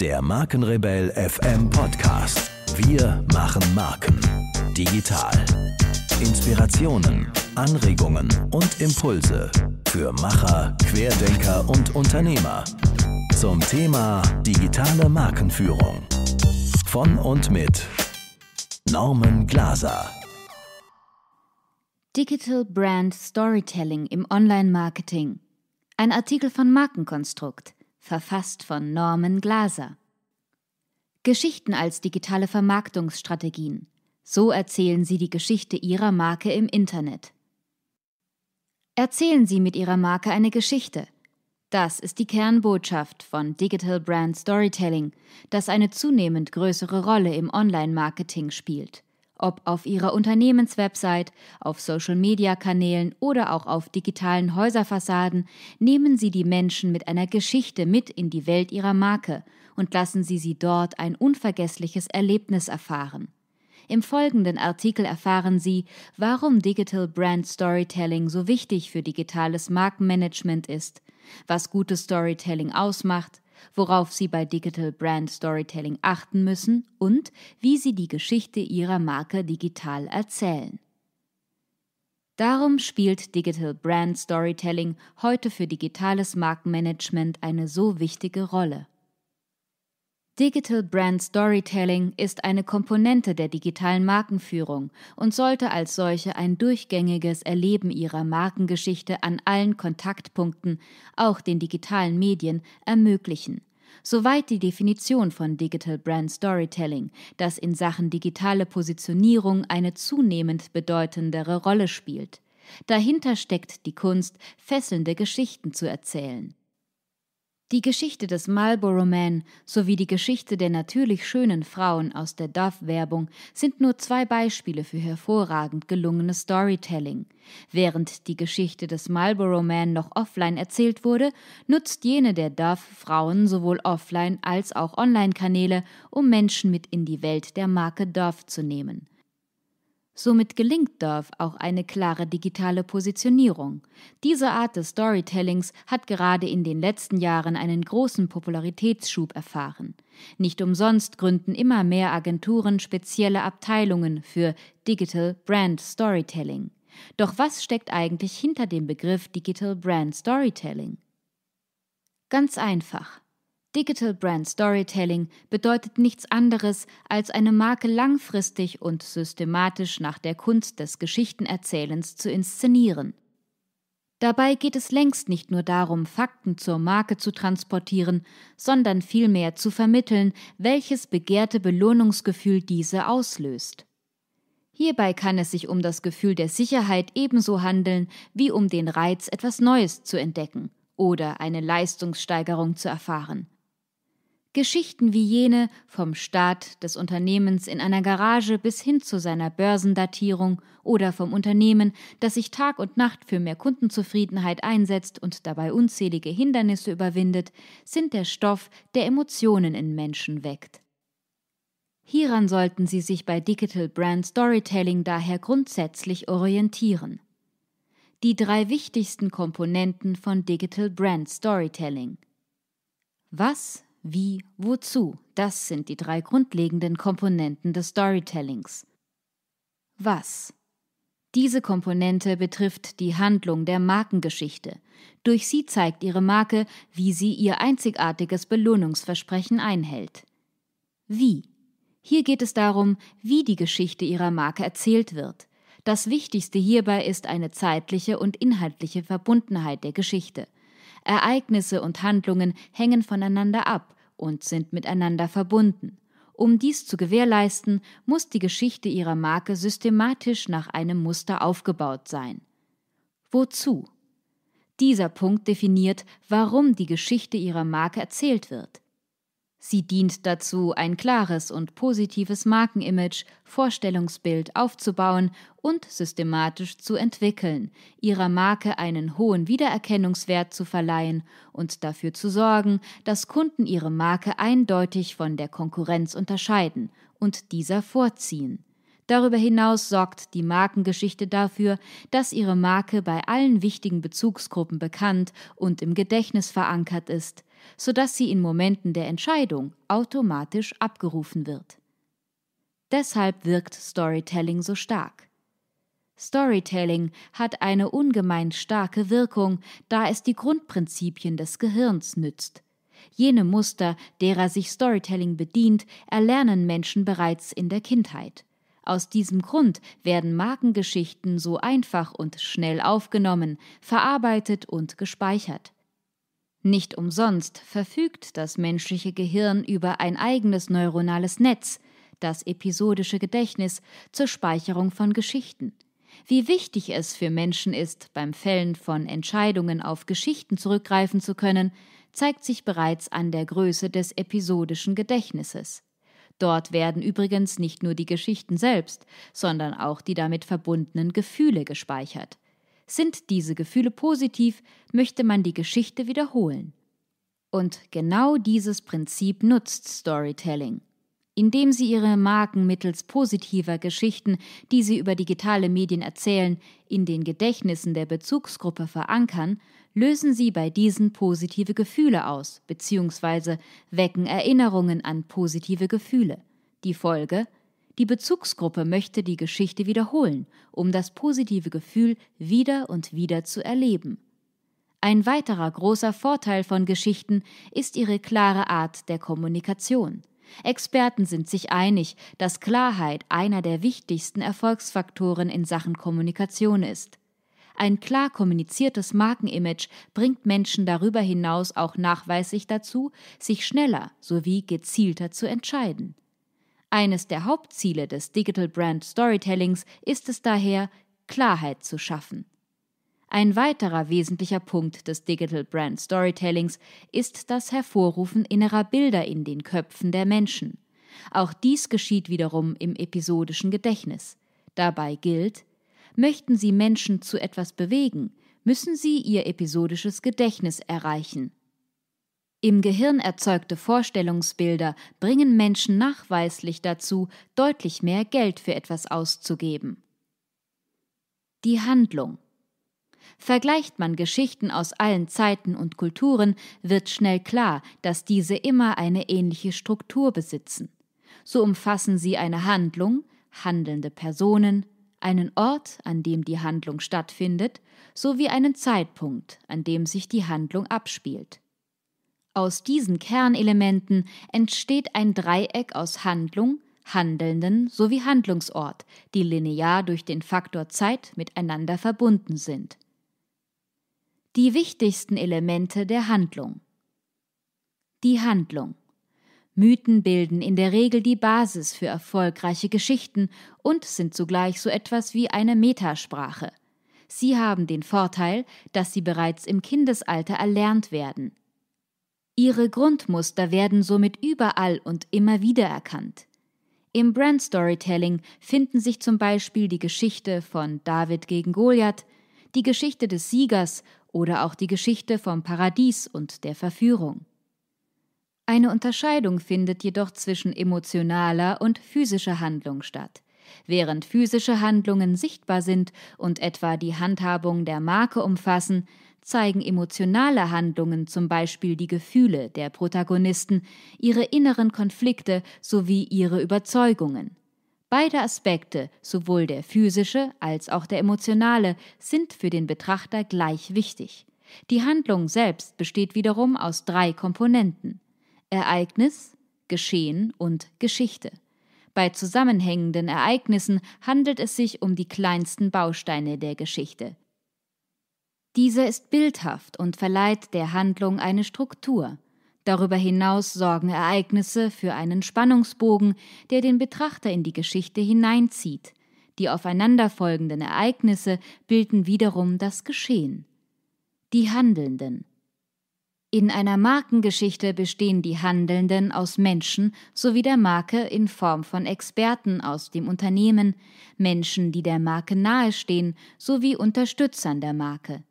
Der Markenrebell FM Podcast. Wir machen Marken. Digital. Inspirationen, Anregungen und Impulse für Macher, Querdenker und Unternehmer. Zum Thema digitale Markenführung. Von und mit Norman Glaser. Digital Brand Storytelling im Online-Marketing. Ein Artikel von Markenkonstrukt verfasst von Norman Glaser. Geschichten als digitale Vermarktungsstrategien. So erzählen Sie die Geschichte Ihrer Marke im Internet. Erzählen Sie mit Ihrer Marke eine Geschichte. Das ist die Kernbotschaft von Digital Brand Storytelling, das eine zunehmend größere Rolle im Online-Marketing spielt ob auf ihrer Unternehmenswebsite, auf Social-Media-Kanälen oder auch auf digitalen Häuserfassaden, nehmen Sie die Menschen mit einer Geschichte mit in die Welt Ihrer Marke und lassen Sie sie dort ein unvergessliches Erlebnis erfahren. Im folgenden Artikel erfahren Sie, warum Digital Brand Storytelling so wichtig für digitales Markenmanagement ist, was gutes Storytelling ausmacht, worauf sie bei Digital Brand Storytelling achten müssen und wie sie die Geschichte ihrer Marke digital erzählen. Darum spielt Digital Brand Storytelling heute für digitales Markenmanagement eine so wichtige Rolle. Digital Brand Storytelling ist eine Komponente der digitalen Markenführung und sollte als solche ein durchgängiges Erleben ihrer Markengeschichte an allen Kontaktpunkten, auch den digitalen Medien, ermöglichen. Soweit die Definition von Digital Brand Storytelling, das in Sachen digitale Positionierung eine zunehmend bedeutendere Rolle spielt. Dahinter steckt die Kunst, fesselnde Geschichten zu erzählen. Die Geschichte des Marlboro Man sowie die Geschichte der natürlich schönen Frauen aus der Dove-Werbung sind nur zwei Beispiele für hervorragend gelungenes Storytelling. Während die Geschichte des Marlboro Man noch offline erzählt wurde, nutzt jene der Dove Frauen sowohl offline als auch Online-Kanäle, um Menschen mit in die Welt der Marke Dove zu nehmen. Somit gelingt Dorf auch eine klare digitale Positionierung. Diese Art des Storytellings hat gerade in den letzten Jahren einen großen Popularitätsschub erfahren. Nicht umsonst gründen immer mehr Agenturen spezielle Abteilungen für Digital Brand Storytelling. Doch was steckt eigentlich hinter dem Begriff Digital Brand Storytelling? Ganz einfach. Digital Brand Storytelling bedeutet nichts anderes, als eine Marke langfristig und systematisch nach der Kunst des Geschichtenerzählens zu inszenieren. Dabei geht es längst nicht nur darum, Fakten zur Marke zu transportieren, sondern vielmehr zu vermitteln, welches begehrte Belohnungsgefühl diese auslöst. Hierbei kann es sich um das Gefühl der Sicherheit ebenso handeln wie um den Reiz, etwas Neues zu entdecken oder eine Leistungssteigerung zu erfahren. Geschichten wie jene vom Start des Unternehmens in einer Garage bis hin zu seiner Börsendatierung oder vom Unternehmen, das sich Tag und Nacht für mehr Kundenzufriedenheit einsetzt und dabei unzählige Hindernisse überwindet, sind der Stoff, der Emotionen in Menschen weckt. Hieran sollten Sie sich bei Digital Brand Storytelling daher grundsätzlich orientieren. Die drei wichtigsten Komponenten von Digital Brand Storytelling. Was wie, wozu. Das sind die drei grundlegenden Komponenten des Storytellings. Was? Diese Komponente betrifft die Handlung der Markengeschichte. Durch sie zeigt ihre Marke, wie sie ihr einzigartiges Belohnungsversprechen einhält. Wie? Hier geht es darum, wie die Geschichte ihrer Marke erzählt wird. Das Wichtigste hierbei ist eine zeitliche und inhaltliche Verbundenheit der Geschichte. Ereignisse und Handlungen hängen voneinander ab, und sind miteinander verbunden. Um dies zu gewährleisten, muss die Geschichte ihrer Marke systematisch nach einem Muster aufgebaut sein. Wozu? Dieser Punkt definiert, warum die Geschichte ihrer Marke erzählt wird. Sie dient dazu, ein klares und positives Markenimage, Vorstellungsbild aufzubauen und systematisch zu entwickeln, ihrer Marke einen hohen Wiedererkennungswert zu verleihen und dafür zu sorgen, dass Kunden ihre Marke eindeutig von der Konkurrenz unterscheiden und dieser vorziehen. Darüber hinaus sorgt die Markengeschichte dafür, dass ihre Marke bei allen wichtigen Bezugsgruppen bekannt und im Gedächtnis verankert ist, sodass sie in Momenten der Entscheidung automatisch abgerufen wird. Deshalb wirkt Storytelling so stark. Storytelling hat eine ungemein starke Wirkung, da es die Grundprinzipien des Gehirns nützt. Jene Muster, derer sich Storytelling bedient, erlernen Menschen bereits in der Kindheit. Aus diesem Grund werden Markengeschichten so einfach und schnell aufgenommen, verarbeitet und gespeichert. Nicht umsonst verfügt das menschliche Gehirn über ein eigenes neuronales Netz, das episodische Gedächtnis zur Speicherung von Geschichten. Wie wichtig es für Menschen ist, beim Fällen von Entscheidungen auf Geschichten zurückgreifen zu können, zeigt sich bereits an der Größe des episodischen Gedächtnisses. Dort werden übrigens nicht nur die Geschichten selbst, sondern auch die damit verbundenen Gefühle gespeichert. Sind diese Gefühle positiv, möchte man die Geschichte wiederholen. Und genau dieses Prinzip nutzt Storytelling. Indem sie ihre Marken mittels positiver Geschichten, die sie über digitale Medien erzählen, in den Gedächtnissen der Bezugsgruppe verankern, lösen sie bei diesen positive Gefühle aus bzw. wecken Erinnerungen an positive Gefühle. Die Folge die Bezugsgruppe möchte die Geschichte wiederholen, um das positive Gefühl wieder und wieder zu erleben. Ein weiterer großer Vorteil von Geschichten ist ihre klare Art der Kommunikation. Experten sind sich einig, dass Klarheit einer der wichtigsten Erfolgsfaktoren in Sachen Kommunikation ist. Ein klar kommuniziertes Markenimage bringt Menschen darüber hinaus auch nachweislich dazu, sich schneller sowie gezielter zu entscheiden. Eines der Hauptziele des Digital Brand Storytellings ist es daher, Klarheit zu schaffen. Ein weiterer wesentlicher Punkt des Digital Brand Storytellings ist das Hervorrufen innerer Bilder in den Köpfen der Menschen. Auch dies geschieht wiederum im episodischen Gedächtnis. Dabei gilt, möchten Sie Menschen zu etwas bewegen, müssen Sie ihr episodisches Gedächtnis erreichen. Im Gehirn erzeugte Vorstellungsbilder bringen Menschen nachweislich dazu, deutlich mehr Geld für etwas auszugeben. Die Handlung. Vergleicht man Geschichten aus allen Zeiten und Kulturen, wird schnell klar, dass diese immer eine ähnliche Struktur besitzen. So umfassen sie eine Handlung, handelnde Personen, einen Ort, an dem die Handlung stattfindet, sowie einen Zeitpunkt, an dem sich die Handlung abspielt. Aus diesen Kernelementen entsteht ein Dreieck aus Handlung, Handelnden sowie Handlungsort, die linear durch den Faktor Zeit miteinander verbunden sind. Die wichtigsten Elemente der Handlung. Die Handlung. Mythen bilden in der Regel die Basis für erfolgreiche Geschichten und sind zugleich so etwas wie eine Metasprache. Sie haben den Vorteil, dass sie bereits im Kindesalter erlernt werden. Ihre Grundmuster werden somit überall und immer wieder erkannt. Im Brand Storytelling finden sich zum Beispiel die Geschichte von David gegen Goliath, die Geschichte des Siegers oder auch die Geschichte vom Paradies und der Verführung. Eine Unterscheidung findet jedoch zwischen emotionaler und physischer Handlung statt. Während physische Handlungen sichtbar sind und etwa die Handhabung der Marke umfassen, zeigen emotionale Handlungen, zum Beispiel die Gefühle der Protagonisten, ihre inneren Konflikte sowie ihre Überzeugungen. Beide Aspekte, sowohl der physische als auch der emotionale, sind für den Betrachter gleich wichtig. Die Handlung selbst besteht wiederum aus drei Komponenten Ereignis, Geschehen und Geschichte. Bei zusammenhängenden Ereignissen handelt es sich um die kleinsten Bausteine der Geschichte. Diese ist bildhaft und verleiht der Handlung eine Struktur. Darüber hinaus sorgen Ereignisse für einen Spannungsbogen, der den Betrachter in die Geschichte hineinzieht. Die aufeinanderfolgenden Ereignisse bilden wiederum das Geschehen. Die Handelnden. In einer Markengeschichte bestehen die Handelnden aus Menschen sowie der Marke in Form von Experten aus dem Unternehmen, Menschen, die der Marke nahestehen, sowie Unterstützern der Marke.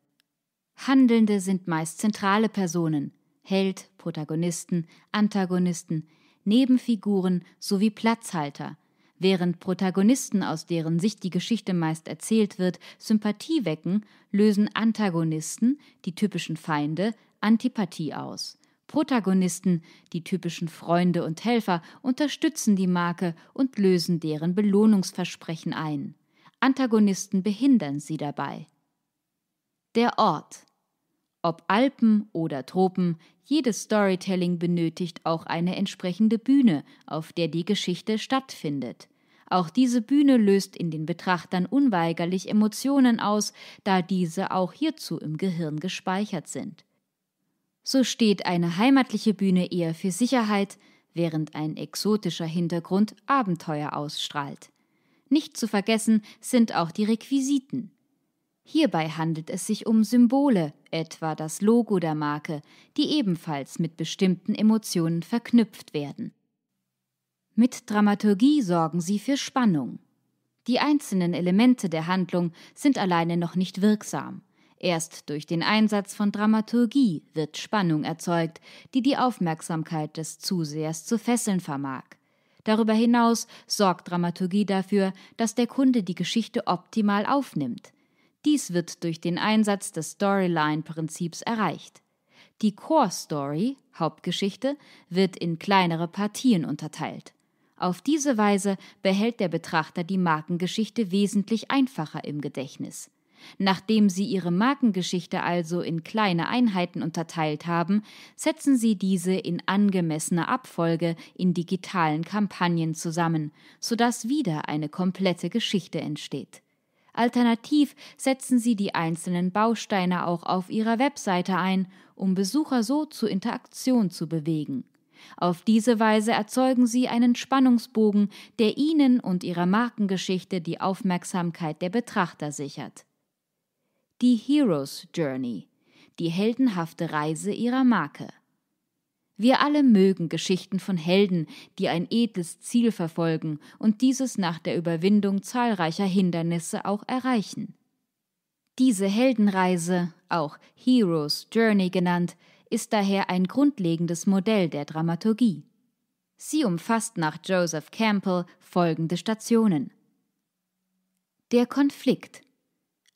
Handelnde sind meist zentrale Personen, Held, Protagonisten, Antagonisten, Nebenfiguren sowie Platzhalter, während Protagonisten, aus deren Sicht die Geschichte meist erzählt wird, Sympathie wecken, lösen Antagonisten, die typischen Feinde, Antipathie aus. Protagonisten, die typischen Freunde und Helfer, unterstützen die Marke und lösen deren Belohnungsversprechen ein. Antagonisten behindern sie dabei. Der Ort ob Alpen oder Tropen, jedes Storytelling benötigt auch eine entsprechende Bühne, auf der die Geschichte stattfindet. Auch diese Bühne löst in den Betrachtern unweigerlich Emotionen aus, da diese auch hierzu im Gehirn gespeichert sind. So steht eine heimatliche Bühne eher für Sicherheit, während ein exotischer Hintergrund Abenteuer ausstrahlt. Nicht zu vergessen sind auch die Requisiten. Hierbei handelt es sich um Symbole, etwa das Logo der Marke, die ebenfalls mit bestimmten Emotionen verknüpft werden. Mit Dramaturgie sorgen sie für Spannung. Die einzelnen Elemente der Handlung sind alleine noch nicht wirksam. Erst durch den Einsatz von Dramaturgie wird Spannung erzeugt, die die Aufmerksamkeit des Zusehers zu fesseln vermag. Darüber hinaus sorgt Dramaturgie dafür, dass der Kunde die Geschichte optimal aufnimmt. Dies wird durch den Einsatz des Storyline-Prinzips erreicht. Die Core-Story, Hauptgeschichte, wird in kleinere Partien unterteilt. Auf diese Weise behält der Betrachter die Markengeschichte wesentlich einfacher im Gedächtnis. Nachdem Sie Ihre Markengeschichte also in kleine Einheiten unterteilt haben, setzen Sie diese in angemessener Abfolge in digitalen Kampagnen zusammen, sodass wieder eine komplette Geschichte entsteht. Alternativ setzen sie die einzelnen Bausteine auch auf ihrer Webseite ein, um Besucher so zur Interaktion zu bewegen. Auf diese Weise erzeugen sie einen Spannungsbogen, der ihnen und ihrer Markengeschichte die Aufmerksamkeit der Betrachter sichert. Die Hero's Journey, die heldenhafte Reise ihrer Marke. Wir alle mögen Geschichten von Helden, die ein edles Ziel verfolgen und dieses nach der Überwindung zahlreicher Hindernisse auch erreichen. Diese Heldenreise, auch Hero's Journey genannt, ist daher ein grundlegendes Modell der Dramaturgie. Sie umfasst nach Joseph Campbell folgende Stationen. Der Konflikt.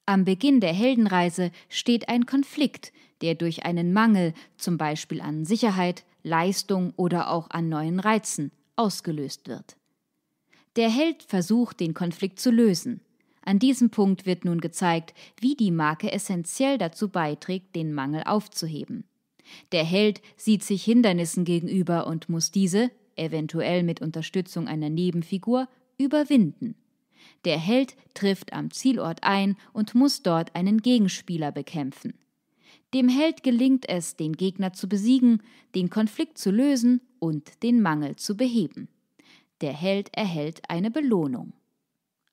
Am Beginn der Heldenreise steht ein Konflikt, der durch einen Mangel, zum Beispiel an Sicherheit, Leistung oder auch an neuen Reizen ausgelöst wird. Der Held versucht, den Konflikt zu lösen. An diesem Punkt wird nun gezeigt, wie die Marke essentiell dazu beiträgt, den Mangel aufzuheben. Der Held sieht sich Hindernissen gegenüber und muss diese, eventuell mit Unterstützung einer Nebenfigur, überwinden. Der Held trifft am Zielort ein und muss dort einen Gegenspieler bekämpfen. Dem Held gelingt es, den Gegner zu besiegen, den Konflikt zu lösen und den Mangel zu beheben. Der Held erhält eine Belohnung.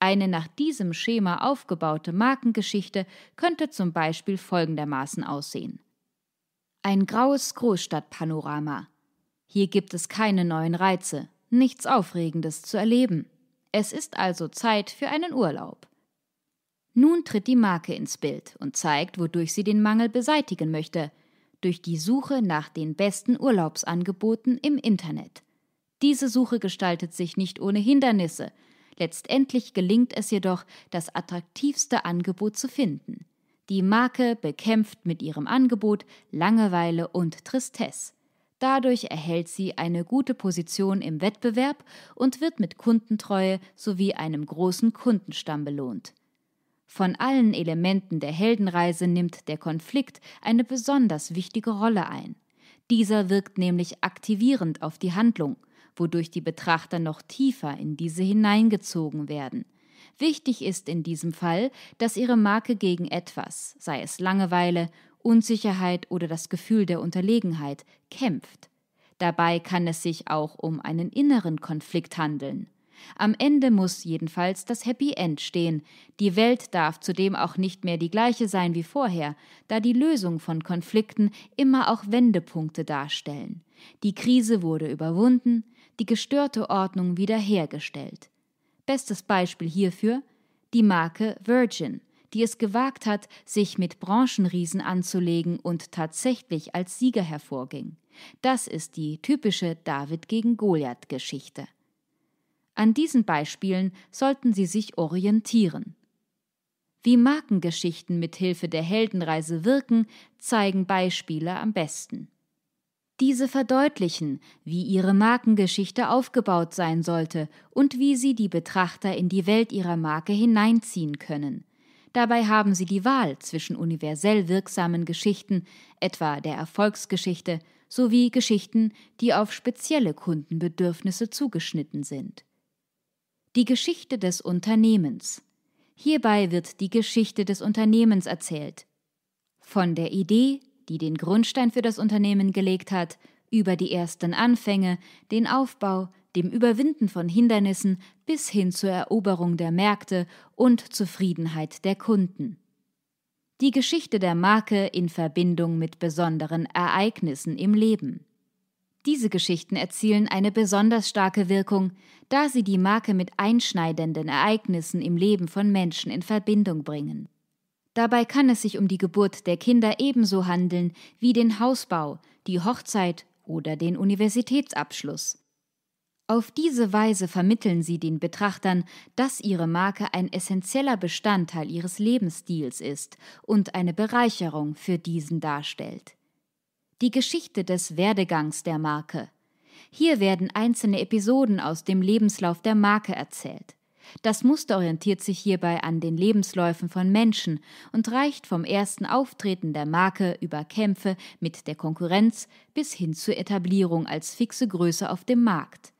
Eine nach diesem Schema aufgebaute Markengeschichte könnte zum Beispiel folgendermaßen aussehen. Ein graues Großstadtpanorama. Hier gibt es keine neuen Reize, nichts Aufregendes zu erleben. Es ist also Zeit für einen Urlaub. Nun tritt die Marke ins Bild und zeigt, wodurch sie den Mangel beseitigen möchte, durch die Suche nach den besten Urlaubsangeboten im Internet. Diese Suche gestaltet sich nicht ohne Hindernisse. Letztendlich gelingt es jedoch, das attraktivste Angebot zu finden. Die Marke bekämpft mit ihrem Angebot Langeweile und Tristesse. Dadurch erhält sie eine gute Position im Wettbewerb und wird mit Kundentreue sowie einem großen Kundenstamm belohnt. Von allen Elementen der Heldenreise nimmt der Konflikt eine besonders wichtige Rolle ein. Dieser wirkt nämlich aktivierend auf die Handlung, wodurch die Betrachter noch tiefer in diese hineingezogen werden. Wichtig ist in diesem Fall, dass ihre Marke gegen etwas, sei es Langeweile, Unsicherheit oder das Gefühl der Unterlegenheit, kämpft. Dabei kann es sich auch um einen inneren Konflikt handeln. Am Ende muss jedenfalls das Happy End stehen. Die Welt darf zudem auch nicht mehr die gleiche sein wie vorher, da die Lösung von Konflikten immer auch Wendepunkte darstellen. Die Krise wurde überwunden, die gestörte Ordnung wiederhergestellt. Bestes Beispiel hierfür die Marke Virgin, die es gewagt hat, sich mit Branchenriesen anzulegen und tatsächlich als Sieger hervorging. Das ist die typische David gegen Goliath Geschichte. An diesen Beispielen sollten Sie sich orientieren. Wie Markengeschichten mit Hilfe der Heldenreise wirken, zeigen Beispiele am besten. Diese verdeutlichen, wie ihre Markengeschichte aufgebaut sein sollte und wie sie die Betrachter in die Welt ihrer Marke hineinziehen können. Dabei haben sie die Wahl zwischen universell wirksamen Geschichten, etwa der Erfolgsgeschichte, sowie Geschichten, die auf spezielle Kundenbedürfnisse zugeschnitten sind die Geschichte des Unternehmens. Hierbei wird die Geschichte des Unternehmens erzählt. Von der Idee, die den Grundstein für das Unternehmen gelegt hat, über die ersten Anfänge, den Aufbau, dem Überwinden von Hindernissen bis hin zur Eroberung der Märkte und Zufriedenheit der Kunden. Die Geschichte der Marke in Verbindung mit besonderen Ereignissen im Leben diese Geschichten erzielen eine besonders starke Wirkung, da sie die Marke mit einschneidenden Ereignissen im Leben von Menschen in Verbindung bringen. Dabei kann es sich um die Geburt der Kinder ebenso handeln wie den Hausbau, die Hochzeit oder den Universitätsabschluss. Auf diese Weise vermitteln sie den Betrachtern, dass ihre Marke ein essentieller Bestandteil ihres Lebensstils ist und eine Bereicherung für diesen darstellt die Geschichte des Werdegangs der Marke. Hier werden einzelne Episoden aus dem Lebenslauf der Marke erzählt. Das Muster orientiert sich hierbei an den Lebensläufen von Menschen und reicht vom ersten Auftreten der Marke über Kämpfe mit der Konkurrenz bis hin zur Etablierung als fixe Größe auf dem Markt.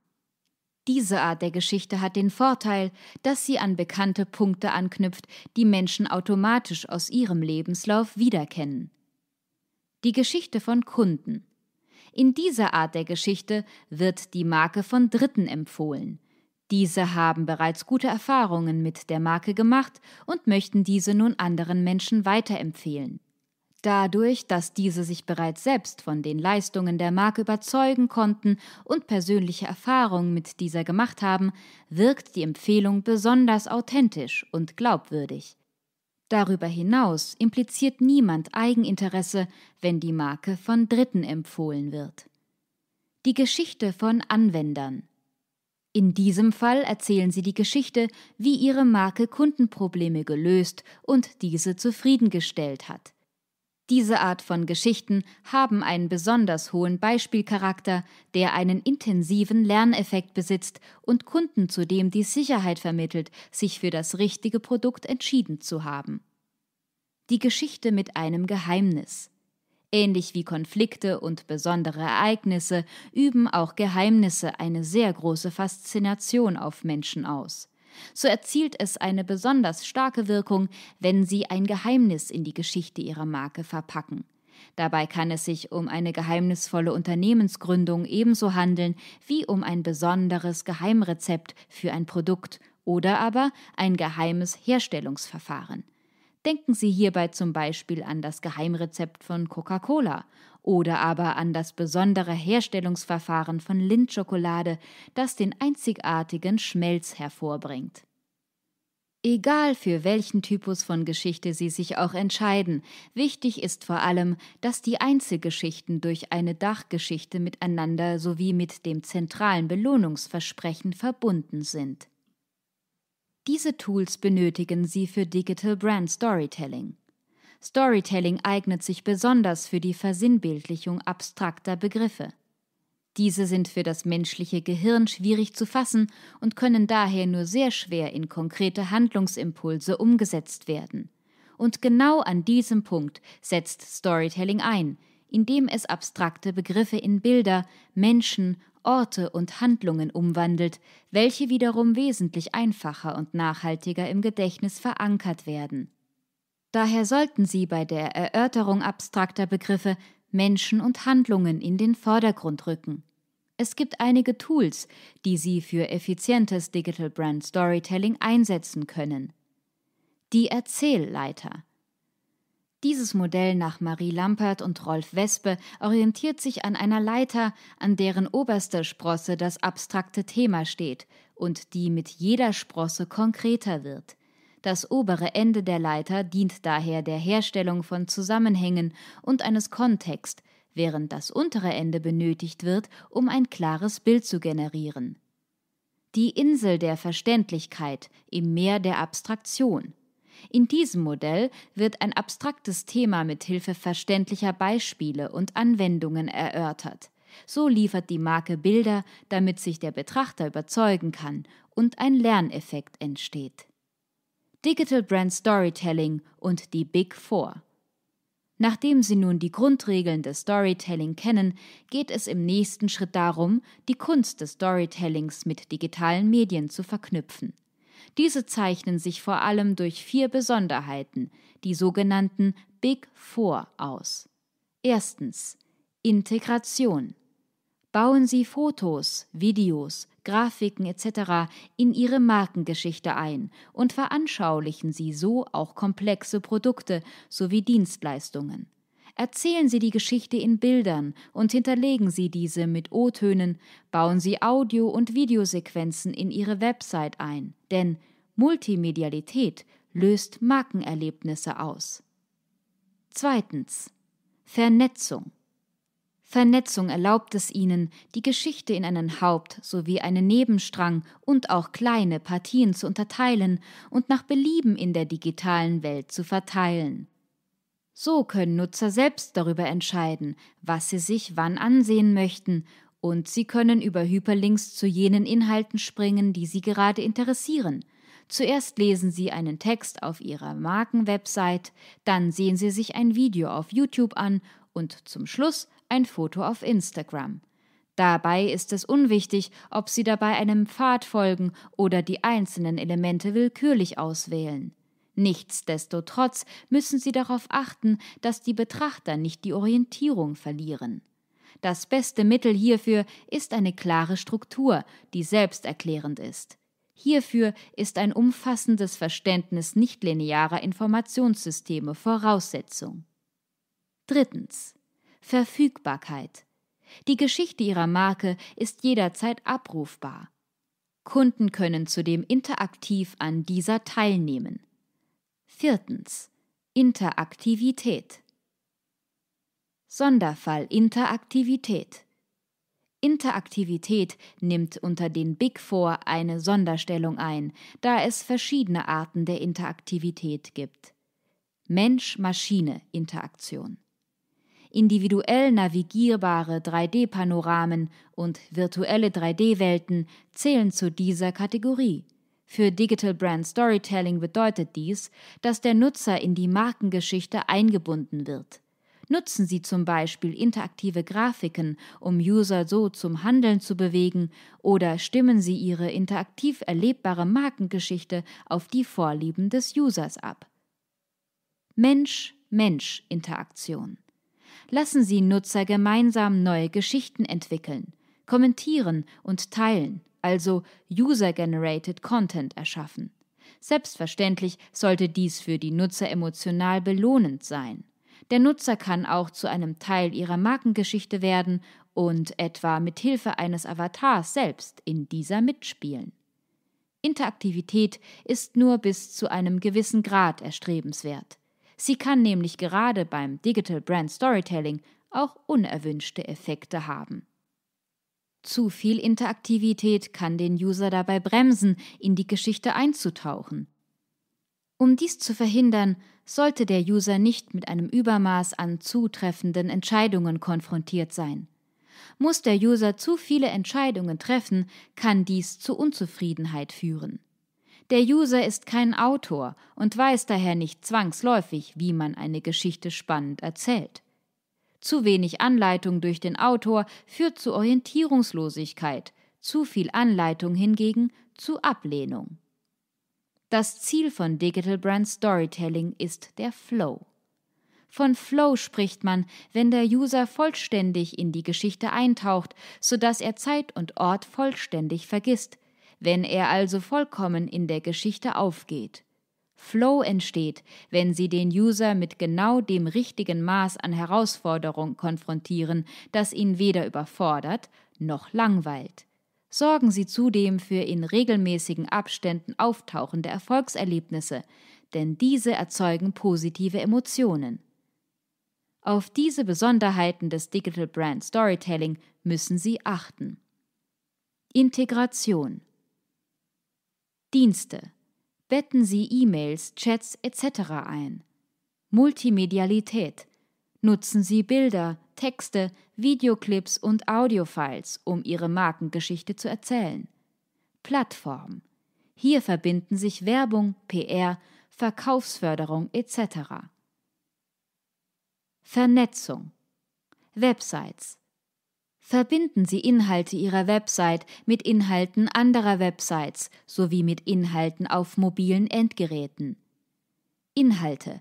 Diese Art der Geschichte hat den Vorteil, dass sie an bekannte Punkte anknüpft, die Menschen automatisch aus ihrem Lebenslauf wiederkennen. Die Geschichte von Kunden. In dieser Art der Geschichte wird die Marke von Dritten empfohlen. Diese haben bereits gute Erfahrungen mit der Marke gemacht und möchten diese nun anderen Menschen weiterempfehlen. Dadurch, dass diese sich bereits selbst von den Leistungen der Marke überzeugen konnten und persönliche Erfahrungen mit dieser gemacht haben, wirkt die Empfehlung besonders authentisch und glaubwürdig. Darüber hinaus impliziert niemand Eigeninteresse, wenn die Marke von Dritten empfohlen wird. Die Geschichte von Anwendern. In diesem Fall erzählen Sie die Geschichte, wie Ihre Marke Kundenprobleme gelöst und diese zufriedengestellt hat. Diese Art von Geschichten haben einen besonders hohen Beispielcharakter, der einen intensiven Lerneffekt besitzt und Kunden zudem die Sicherheit vermittelt, sich für das richtige Produkt entschieden zu haben. Die Geschichte mit einem Geheimnis. Ähnlich wie Konflikte und besondere Ereignisse üben auch Geheimnisse eine sehr große Faszination auf Menschen aus so erzielt es eine besonders starke Wirkung, wenn sie ein Geheimnis in die Geschichte ihrer Marke verpacken. Dabei kann es sich um eine geheimnisvolle Unternehmensgründung ebenso handeln wie um ein besonderes Geheimrezept für ein Produkt oder aber ein geheimes Herstellungsverfahren. Denken Sie hierbei zum Beispiel an das Geheimrezept von Coca-Cola oder aber an das besondere Herstellungsverfahren von Lindschokolade, das den einzigartigen Schmelz hervorbringt. Egal für welchen Typus von Geschichte Sie sich auch entscheiden, wichtig ist vor allem, dass die Einzelgeschichten durch eine Dachgeschichte miteinander sowie mit dem zentralen Belohnungsversprechen verbunden sind. Diese Tools benötigen Sie für Digital Brand Storytelling. Storytelling eignet sich besonders für die Versinnbildlichung abstrakter Begriffe. Diese sind für das menschliche Gehirn schwierig zu fassen und können daher nur sehr schwer in konkrete Handlungsimpulse umgesetzt werden. Und genau an diesem Punkt setzt Storytelling ein, indem es abstrakte Begriffe in Bilder, Menschen, Orte und Handlungen umwandelt, welche wiederum wesentlich einfacher und nachhaltiger im Gedächtnis verankert werden. Daher sollten Sie bei der Erörterung abstrakter Begriffe Menschen und Handlungen in den Vordergrund rücken. Es gibt einige Tools, die Sie für effizientes Digital Brand Storytelling einsetzen können. Die Erzählleiter. Dieses Modell nach Marie Lampert und Rolf Wespe orientiert sich an einer Leiter, an deren oberster Sprosse das abstrakte Thema steht und die mit jeder Sprosse konkreter wird. Das obere Ende der Leiter dient daher der Herstellung von Zusammenhängen und eines Kontext, während das untere Ende benötigt wird, um ein klares Bild zu generieren. Die Insel der Verständlichkeit im Meer der Abstraktion. In diesem Modell wird ein abstraktes Thema mit Hilfe verständlicher Beispiele und Anwendungen erörtert. So liefert die Marke Bilder, damit sich der Betrachter überzeugen kann und ein Lerneffekt entsteht. Digital Brand Storytelling und die Big Four. Nachdem Sie nun die Grundregeln des Storytelling kennen, geht es im nächsten Schritt darum, die Kunst des Storytellings mit digitalen Medien zu verknüpfen. Diese zeichnen sich vor allem durch vier Besonderheiten, die sogenannten Big Four, aus. Erstens Integration. Bauen Sie Fotos, Videos, Grafiken etc. in ihre Markengeschichte ein und veranschaulichen Sie so auch komplexe Produkte sowie Dienstleistungen. Erzählen Sie die Geschichte in Bildern und hinterlegen Sie diese mit O-Tönen, bauen Sie Audio- und Videosequenzen in Ihre Website ein, denn Multimedialität löst Markenerlebnisse aus. Zweitens. Vernetzung. Vernetzung erlaubt es ihnen, die Geschichte in einen Haupt- sowie einen Nebenstrang und auch kleine Partien zu unterteilen und nach Belieben in der digitalen Welt zu verteilen. So können Nutzer selbst darüber entscheiden, was sie sich wann ansehen möchten, und sie können über Hyperlinks zu jenen Inhalten springen, die sie gerade interessieren. Zuerst lesen Sie einen Text auf Ihrer Markenwebsite, dann sehen Sie sich ein Video auf YouTube an und zum Schluss ein Foto auf Instagram. Dabei ist es unwichtig, ob Sie dabei einem Pfad folgen oder die einzelnen Elemente willkürlich auswählen. Nichtsdestotrotz müssen Sie darauf achten, dass die Betrachter nicht die Orientierung verlieren. Das beste Mittel hierfür ist eine klare Struktur, die selbsterklärend ist. Hierfür ist ein umfassendes Verständnis nichtlinearer Informationssysteme Voraussetzung. Drittens. Verfügbarkeit. Die Geschichte Ihrer Marke ist jederzeit abrufbar. Kunden können zudem interaktiv an dieser teilnehmen. Viertens. Interaktivität. Sonderfall Interaktivität. Interaktivität nimmt unter den Big Four eine Sonderstellung ein, da es verschiedene Arten der Interaktivität gibt. Mensch-Maschine-Interaktion individuell navigierbare 3D-Panoramen und virtuelle 3D-Welten zählen zu dieser Kategorie. Für Digital Brand Storytelling bedeutet dies, dass der Nutzer in die Markengeschichte eingebunden wird. Nutzen Sie zum Beispiel interaktive Grafiken, um User so zum Handeln zu bewegen, oder stimmen Sie Ihre interaktiv erlebbare Markengeschichte auf die Vorlieben des Users ab. Mensch-Mensch-Interaktion lassen Sie Nutzer gemeinsam neue Geschichten entwickeln, kommentieren und teilen, also User-Generated Content erschaffen. Selbstverständlich sollte dies für die Nutzer emotional belohnend sein. Der Nutzer kann auch zu einem Teil ihrer Markengeschichte werden und etwa mit Hilfe eines Avatars selbst in dieser mitspielen. Interaktivität ist nur bis zu einem gewissen Grad erstrebenswert. Sie kann nämlich gerade beim Digital Brand Storytelling auch unerwünschte Effekte haben. Zu viel Interaktivität kann den User dabei bremsen, in die Geschichte einzutauchen. Um dies zu verhindern, sollte der User nicht mit einem Übermaß an zutreffenden Entscheidungen konfrontiert sein. Muss der User zu viele Entscheidungen treffen, kann dies zu Unzufriedenheit führen. Der User ist kein Autor und weiß daher nicht zwangsläufig, wie man eine Geschichte spannend erzählt. Zu wenig Anleitung durch den Autor führt zu Orientierungslosigkeit, zu viel Anleitung hingegen zu Ablehnung. Das Ziel von Digital Brand Storytelling ist der Flow. Von Flow spricht man, wenn der User vollständig in die Geschichte eintaucht, sodass er Zeit und Ort vollständig vergisst, wenn er also vollkommen in der Geschichte aufgeht. Flow entsteht, wenn Sie den User mit genau dem richtigen Maß an Herausforderung konfrontieren, das ihn weder überfordert noch langweilt. Sorgen Sie zudem für in regelmäßigen Abständen auftauchende Erfolgserlebnisse, denn diese erzeugen positive Emotionen. Auf diese Besonderheiten des Digital Brand Storytelling müssen Sie achten. Integration Dienste. Betten Sie E-Mails, Chats etc. ein. Multimedialität. Nutzen Sie Bilder, Texte, Videoclips und Audiofiles, um Ihre Markengeschichte zu erzählen. Plattform. Hier verbinden sich Werbung, PR, Verkaufsförderung etc. Vernetzung. Websites. Verbinden Sie Inhalte Ihrer Website mit Inhalten anderer Websites sowie mit Inhalten auf mobilen Endgeräten. Inhalte.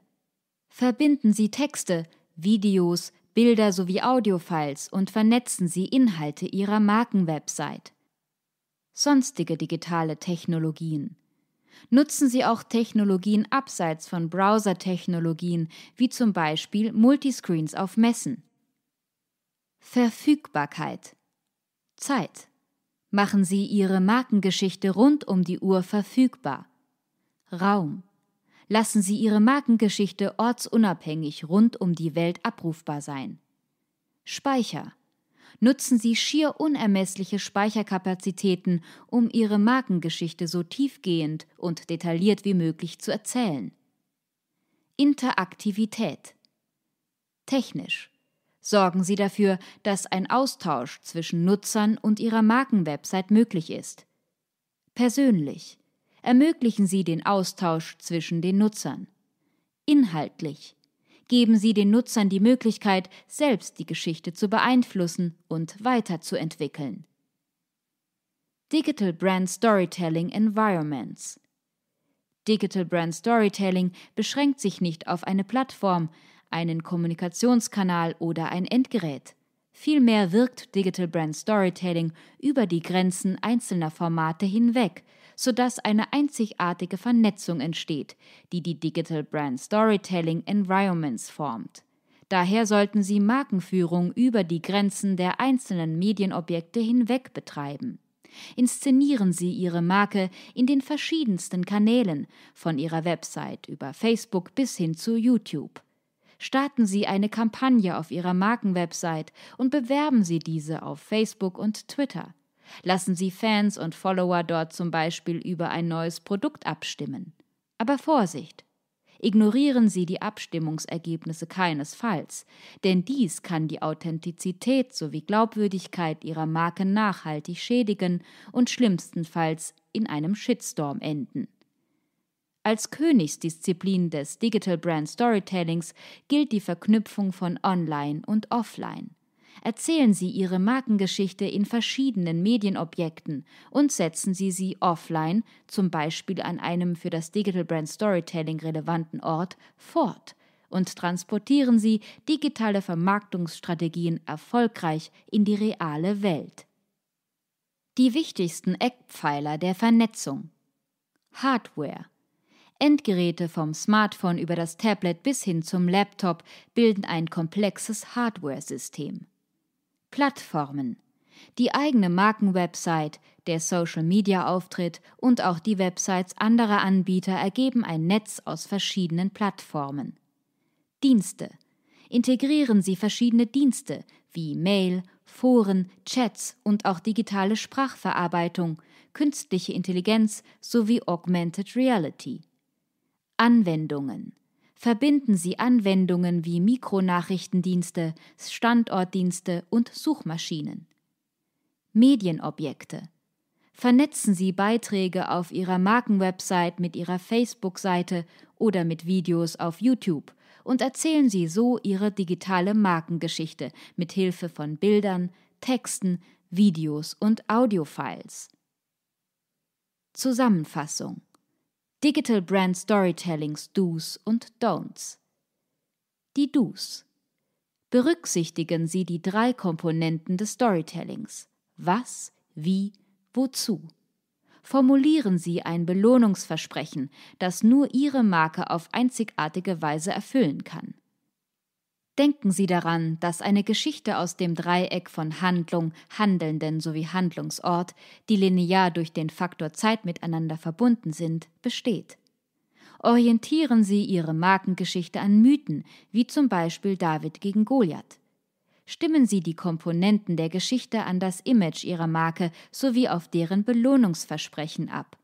Verbinden Sie Texte, Videos, Bilder sowie Audiofiles und vernetzen Sie Inhalte Ihrer Markenwebsite. Sonstige digitale Technologien. Nutzen Sie auch Technologien abseits von Browser-Technologien, wie zum Beispiel Multiscreens auf Messen. Verfügbarkeit. Zeit. Machen Sie Ihre Markengeschichte rund um die Uhr verfügbar. Raum. Lassen Sie Ihre Markengeschichte ortsunabhängig rund um die Welt abrufbar sein. Speicher. Nutzen Sie schier unermessliche Speicherkapazitäten, um Ihre Markengeschichte so tiefgehend und detailliert wie möglich zu erzählen. Interaktivität. Technisch sorgen Sie dafür, dass ein Austausch zwischen Nutzern und ihrer Markenwebsite möglich ist. Persönlich. Ermöglichen Sie den Austausch zwischen den Nutzern. Inhaltlich. Geben Sie den Nutzern die Möglichkeit, selbst die Geschichte zu beeinflussen und weiterzuentwickeln. Digital Brand Storytelling Environments Digital Brand Storytelling beschränkt sich nicht auf eine Plattform, einen Kommunikationskanal oder ein Endgerät. Vielmehr wirkt Digital Brand Storytelling über die Grenzen einzelner Formate hinweg, sodass eine einzigartige Vernetzung entsteht, die die Digital Brand Storytelling Environments formt. Daher sollten Sie Markenführung über die Grenzen der einzelnen Medienobjekte hinweg betreiben. Inszenieren Sie Ihre Marke in den verschiedensten Kanälen, von Ihrer Website über Facebook bis hin zu YouTube starten Sie eine Kampagne auf Ihrer Markenwebsite und bewerben Sie diese auf Facebook und Twitter. Lassen Sie Fans und Follower dort zum Beispiel über ein neues Produkt abstimmen. Aber Vorsicht! Ignorieren Sie die Abstimmungsergebnisse keinesfalls, denn dies kann die Authentizität sowie Glaubwürdigkeit Ihrer Marke nachhaltig schädigen und schlimmstenfalls in einem Shitstorm enden. Als Königsdisziplin des Digital Brand Storytellings gilt die Verknüpfung von Online und Offline. Erzählen Sie Ihre Markengeschichte in verschiedenen Medienobjekten und setzen Sie sie offline, zum Beispiel an einem für das Digital Brand Storytelling relevanten Ort, fort und transportieren Sie digitale Vermarktungsstrategien erfolgreich in die reale Welt. Die wichtigsten Eckpfeiler der Vernetzung Hardware Endgeräte vom Smartphone über das Tablet bis hin zum Laptop bilden ein komplexes Hardware-System. Plattformen. Die eigene Markenwebsite, der Social-Media-Auftritt und auch die Websites anderer Anbieter ergeben ein Netz aus verschiedenen Plattformen. Dienste. Integrieren Sie verschiedene Dienste wie Mail, Foren, Chats und auch digitale Sprachverarbeitung, künstliche Intelligenz sowie Augmented Reality. Anwendungen. Verbinden Sie Anwendungen wie Mikronachrichtendienste, Standortdienste und Suchmaschinen. Medienobjekte. Vernetzen Sie Beiträge auf Ihrer Markenwebsite mit Ihrer Facebook-Seite oder mit Videos auf YouTube und erzählen Sie so Ihre digitale Markengeschichte mit Hilfe von Bildern, Texten, Videos und Audiofiles. Zusammenfassung Digital Brand Storytellings Do's und Don'ts. Die Do's. Berücksichtigen Sie die drei Komponenten des Storytellings. Was, wie, wozu. Formulieren Sie ein Belohnungsversprechen, das nur Ihre Marke auf einzigartige Weise erfüllen kann. Denken Sie daran, dass eine Geschichte aus dem Dreieck von Handlung, Handelnden sowie Handlungsort, die linear durch den Faktor Zeit miteinander verbunden sind, besteht. Orientieren Sie Ihre Markengeschichte an Mythen, wie zum Beispiel David gegen Goliath. Stimmen Sie die Komponenten der Geschichte an das Image Ihrer Marke sowie auf deren Belohnungsversprechen ab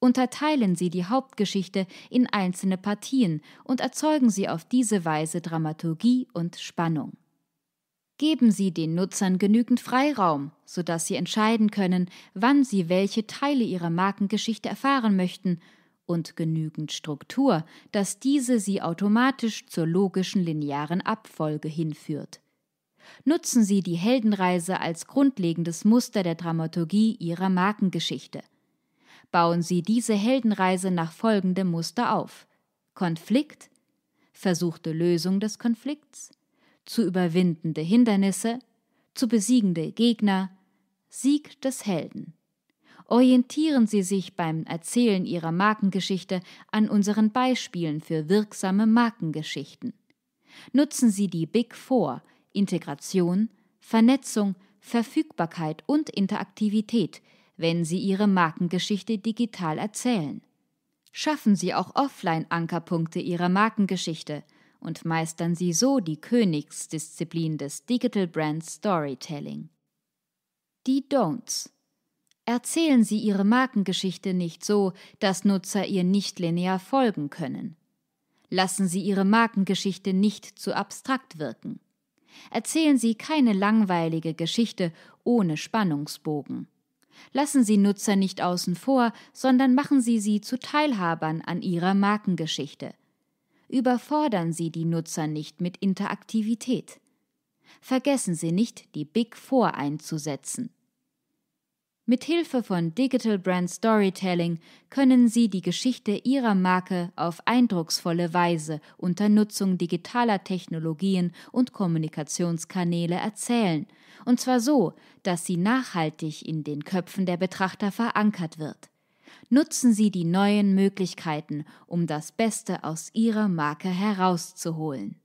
unterteilen sie die Hauptgeschichte in einzelne Partien und erzeugen sie auf diese Weise Dramaturgie und Spannung. Geben Sie den Nutzern genügend Freiraum, sodass sie entscheiden können, wann sie welche Teile ihrer Markengeschichte erfahren möchten, und genügend Struktur, dass diese sie automatisch zur logischen linearen Abfolge hinführt. Nutzen Sie die Heldenreise als grundlegendes Muster der Dramaturgie Ihrer Markengeschichte bauen sie diese Heldenreise nach folgendem Muster auf. Konflikt, versuchte Lösung des Konflikts, zu überwindende Hindernisse, zu besiegende Gegner, Sieg des Helden. Orientieren Sie sich beim Erzählen Ihrer Markengeschichte an unseren Beispielen für wirksame Markengeschichten. Nutzen Sie die Big Four Integration, Vernetzung, Verfügbarkeit und Interaktivität, wenn Sie Ihre Markengeschichte digital erzählen. Schaffen Sie auch Offline-Ankerpunkte Ihrer Markengeschichte und meistern Sie so die Königsdisziplin des Digital Brand Storytelling. Die Don'ts. Erzählen Sie Ihre Markengeschichte nicht so, dass Nutzer ihr nicht linear folgen können. Lassen Sie Ihre Markengeschichte nicht zu abstrakt wirken. Erzählen Sie keine langweilige Geschichte ohne Spannungsbogen. Lassen Sie Nutzer nicht außen vor, sondern machen Sie sie zu Teilhabern an Ihrer Markengeschichte. Überfordern Sie die Nutzer nicht mit Interaktivität. Vergessen Sie nicht, die Big Four einzusetzen. Mithilfe von Digital Brand Storytelling können Sie die Geschichte Ihrer Marke auf eindrucksvolle Weise unter Nutzung digitaler Technologien und Kommunikationskanäle erzählen, und zwar so, dass sie nachhaltig in den Köpfen der Betrachter verankert wird. Nutzen Sie die neuen Möglichkeiten, um das Beste aus Ihrer Marke herauszuholen.